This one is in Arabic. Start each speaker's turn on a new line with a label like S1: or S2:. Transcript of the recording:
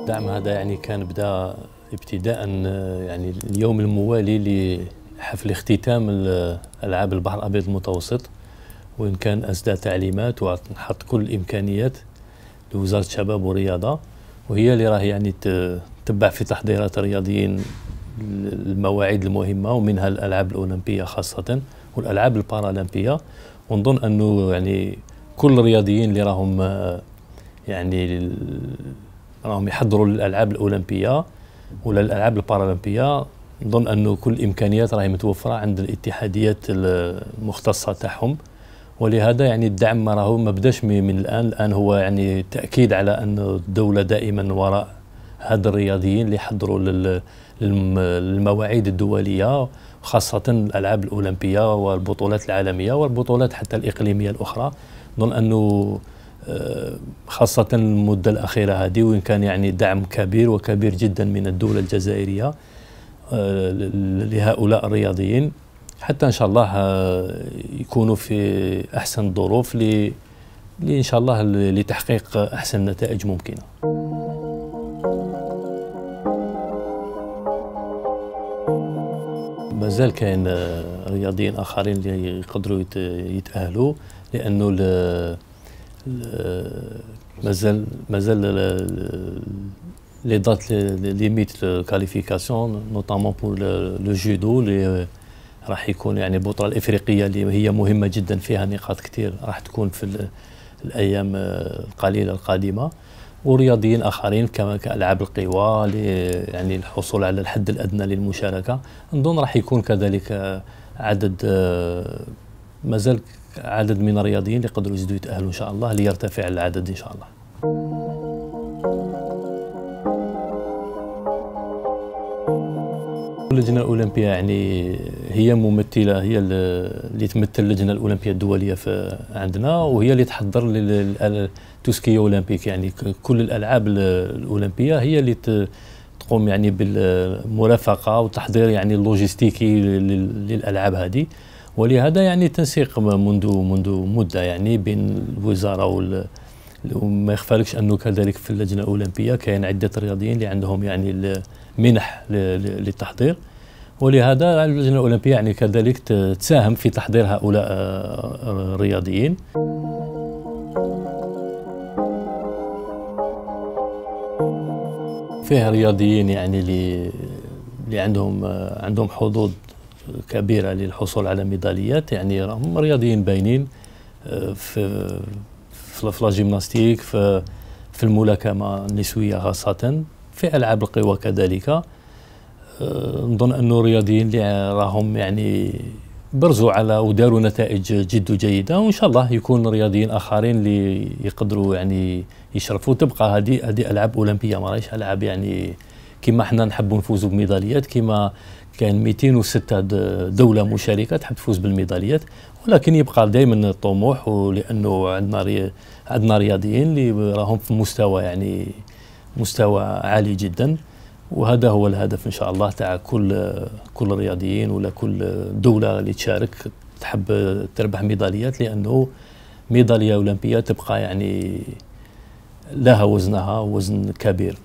S1: الدعم هذا يعني كان بدا ابتداء يعني اليوم الموالي لحفل اختتام العاب البحر الابيض المتوسط وان كان اسدى تعليمات وحط كل الامكانيات لوزاره الشباب والرياضه وهي اللي راهي يعني تتبع في تحضيرات الرياضيين المواعيد المهمه ومنها الالعاب الاولمبيه خاصه والالعاب البارالمبيه ونظن انه يعني كل الرياضيين اللي راهم يعني راهم يحضروا للالعاب الاولمبيه ولا الالعاب البارالمبيه نظن انه كل الامكانيات راهي متوفره عند الاتحاديات المختصه تاعهم ولهذا يعني الدعم ما راهو ما بداش من الان الان هو يعني تاكيد على ان الدوله دائما وراء هاد الرياضيين اللي يحضروا للمواعيد الدوليه خاصة الألعاب الأولمبية والبطولات العالمية والبطولات حتى الإقليمية الأخرى نظن أنه خاصة المدة الأخيرة هذه وإن كان يعني دعم كبير وكبير جدا من الدولة الجزائرية آه، لهؤلاء الرياضيين حتى إن شاء الله آه، يكونوا في أحسن الظروف ل إن شاء الله لتحقيق أحسن نتائج ممكنة مازال كاين آه، رياضيين آخرين اللي يقدروا يتأهلوا لأنه مازال مازال لي دات ليميت كاليفيكاسيون نوتامون بور لو جودو اللي راح يكون يعني البطوله الافريقيه اللي هي مهمه جدا فيها نقاط كثير راح تكون في الايام القليله القادمه ورياضيين اخرين كما كالعاب القوى يعني الحصول على الحد الادنى للمشاركه نظن راح يكون كذلك عدد مازال عدد من الرياضيين اللي يقدروا يزيدوا يتاهلوا ان شاء الله ليرتفع العدد ان شاء الله اللجنه الاولمبيه يعني هي ممثله هي اللي تمثل اللجنه الاولمبيه الدوليه في عندنا وهي اللي تحضر توسكي اولمبيك يعني كل الالعاب الاولمبيه هي اللي تقوم يعني بالمرافقه وتحضير يعني اللوجيستيكي للالعاب هذه ولهذا يعني تنسيق منذ منذ مده يعني بين الوزاره وال وما يخفالكش انه كذلك في اللجنه الاولمبيه كاين عده رياضيين اللي عندهم يعني منح للتحضير ولهذا اللجنه الاولمبيه يعني كذلك تساهم في تحضير هؤلاء الرياضيين آه، فيها رياضيين يعني اللي اللي عندهم آه، عندهم حظوظ كبيرة للحصول على ميداليات يعني راهم رياضيين باينين آه، في في لا جيمناستيك في في الملاكمة النسوية خاصة في ألعاب القوى كذلك آه، نظن أنه رياضيين اللي راهم يعني برزوا على وداروا نتائج جد جيده وان شاء الله يكون رياضيين اخرين اللي يقدروا يعني يشرفوا تبقى هذه هذه العاب اولمبيه ما العاب يعني كما حنا نحبوا نفوزوا بميداليات كما كان 206 دوله مشاركه تحب تفوز بالميداليات ولكن يبقى دائما الطموح لانه عندنا ري... عندنا رياضيين اللي راهم في مستوى يعني مستوى عالي جدا وهذا هو الهدف ان شاء الله تاع كل كل الرياضيين ولا كل دوله اللي تشارك تحب تربح ميداليات لانه ميداليه اولمبيه تبقى يعني لها وزنها وزن كبير